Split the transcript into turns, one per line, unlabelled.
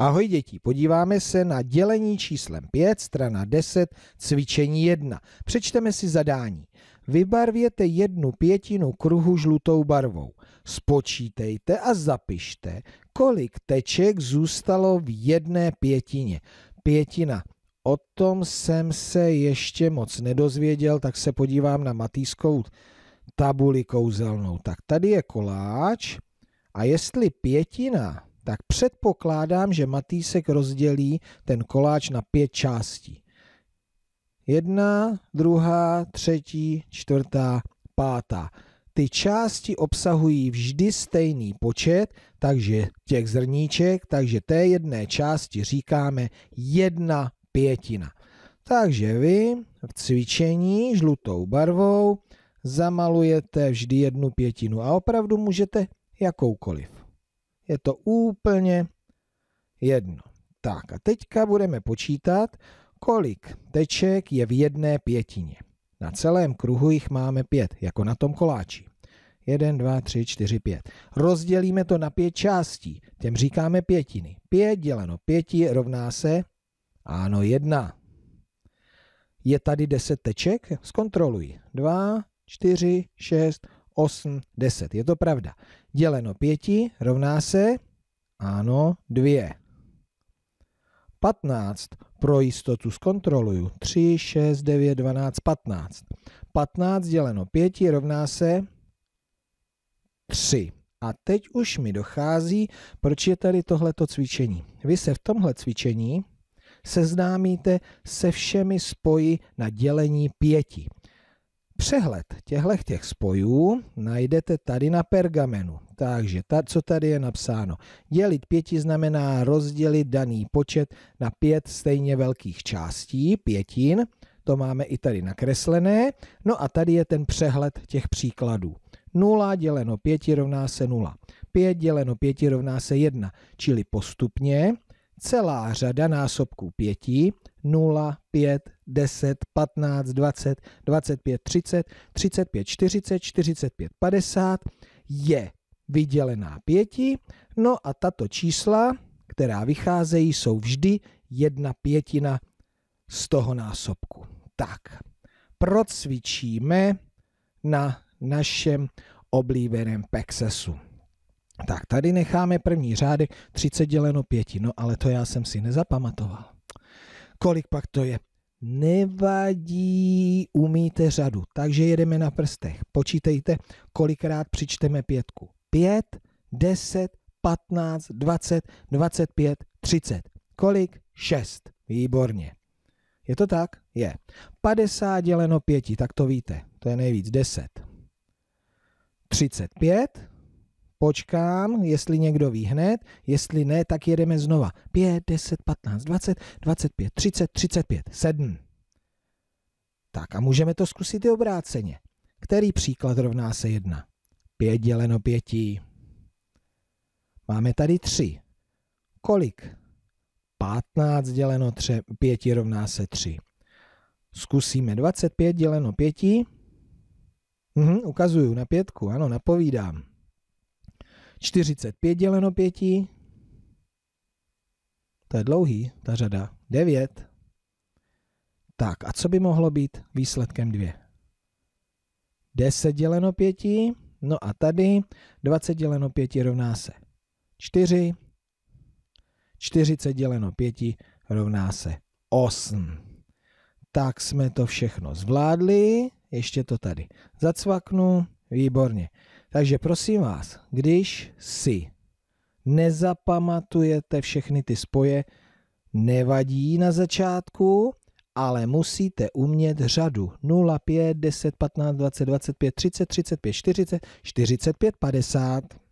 Ahoj děti, podíváme se na dělení číslem 5, strana 10, cvičení 1. Přečteme si zadání. Vybarvěte jednu pětinu kruhu žlutou barvou. Spočítejte a zapište, kolik teček zůstalo v jedné pětině. Pětina. O tom jsem se ještě moc nedozvěděl, tak se podívám na matýskou tabuli kouzelnou. Tak tady je koláč a jestli pětina tak předpokládám, že Matýsek rozdělí ten koláč na pět částí. Jedna, druhá, třetí, čtvrtá, pátá. Ty části obsahují vždy stejný počet, takže těch zrníček, takže té jedné části říkáme jedna pětina. Takže vy v cvičení žlutou barvou zamalujete vždy jednu pětinu a opravdu můžete jakoukoliv. Je to úplně jedno. Tak a teďka budeme počítat, kolik teček je v jedné pětině. Na celém kruhu jich máme pět, jako na tom koláči. 1, 2, 3, 4, 5. Rozdělíme to na pět částí. Těm říkáme pětiny. 5 děleno 5 rovná se, ano, 1. Je tady 10 teček? Zkontroluji. 2, 4, 6, 8, 10. Je to pravda. Děleno 5 rovná se, ano, 2. 15. Pro jistotu zkontroluju. 3, 6, 9, 12, 15. 15 děleno 5 rovná se 3. A teď už mi dochází, proč je tady tohleto cvičení. Vy se v tomhle cvičení seznámíte se všemi spoji na dělení pěti. Přehled těchto těch spojů najdete tady na pergamenu. Takže ta, co tady je napsáno? Dělit pěti znamená rozdělit daný počet na pět stejně velkých částí, pětin. To máme i tady nakreslené. No a tady je ten přehled těch příkladů. 0 děleno 5 rovná se 0. 5 děleno 5 rovná se 1, čili postupně celá řada násobků pěti, 0, 5, 10, 15, 20, 25, 30, 35, 40, 45, 50 je vydělená pěti. No a tato čísla, která vycházejí, jsou vždy jedna pětina z toho násobku. Tak, procvičíme na našem oblíbeném Pexesu. Tak tady necháme první řádek 30 děleno 5, no ale to já jsem si nezapamatoval. Kolik pak to je? Nevadí, umíte řadu, takže jedeme na prstech. Počítejte, kolikrát přičteme pětku. 5, 10, 15, 20, 25, 30. Kolik? 6. Výborně. Je to tak? Je. 50 děleno 5, tak to víte. To je nejvíc 10. 35, počkám, jestli někdo ví hned, jestli ne, tak jedeme znova. 5, 10, 15, 20, 25, 30, 35, 7. Tak a můžeme to zkusit i obráceně. Který příklad rovná se 1? 5 děleno 5. Máme tady 3. Kolik? 15 děleno 3, 5 rovná se 3. Zkusíme 25 děleno 5. Mhm, ukazuju na pětku, ano, napovídám. 45 děleno 5. To je dlouhý, ta řada. 9. Tak a co by mohlo být výsledkem 2? 10 děleno 5. No a tady 20 děleno 5 rovná se 4. 40 děleno 5 rovná se 8. Tak jsme to všechno zvládli. Ještě to tady zacvaknu. Výborně. Takže prosím vás, když si nezapamatujete všechny ty spoje, nevadí na začátku, ale musíte umět řadu 0, 5, 10, 15, 20, 25, 30, 35, 40, 45, 50.